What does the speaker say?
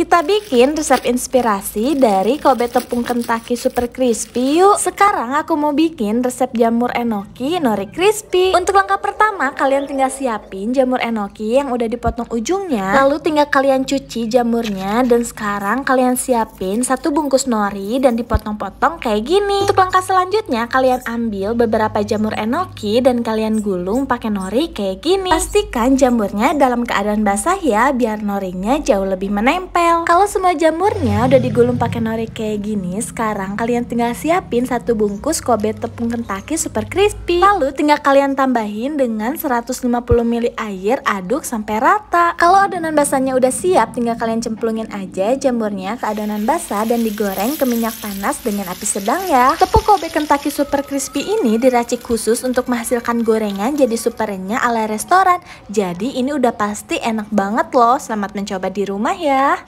Kita bikin resep inspirasi dari kobe tepung Kentucky Super Crispy yuk. Sekarang aku mau bikin resep jamur enoki nori crispy. Untuk langkah pertama, kalian tinggal siapin jamur enoki yang udah dipotong ujungnya. Lalu tinggal kalian cuci jamurnya dan sekarang kalian siapin satu bungkus nori dan dipotong-potong kayak gini. Untuk langkah selanjutnya, kalian ambil beberapa jamur enoki dan kalian gulung pakai nori kayak gini. Pastikan jamurnya dalam keadaan basah ya biar norinya jauh lebih menempel. Mel. Kalau semua jamurnya udah digulung pakai nori kayak gini, sekarang kalian tinggal siapin satu bungkus Kobe tepung Kentucky super crispy. Lalu tinggal kalian tambahin dengan 150 ml air, aduk sampai rata. Kalau adonan basahnya udah siap, tinggal kalian cemplungin aja jamurnya ke adonan basah dan digoreng ke minyak panas dengan api sedang ya. Tepung Kobe Kentucky super crispy ini diracik khusus untuk menghasilkan gorengan jadi super renyah ala restoran. Jadi ini udah pasti enak banget loh. Selamat mencoba di rumah ya.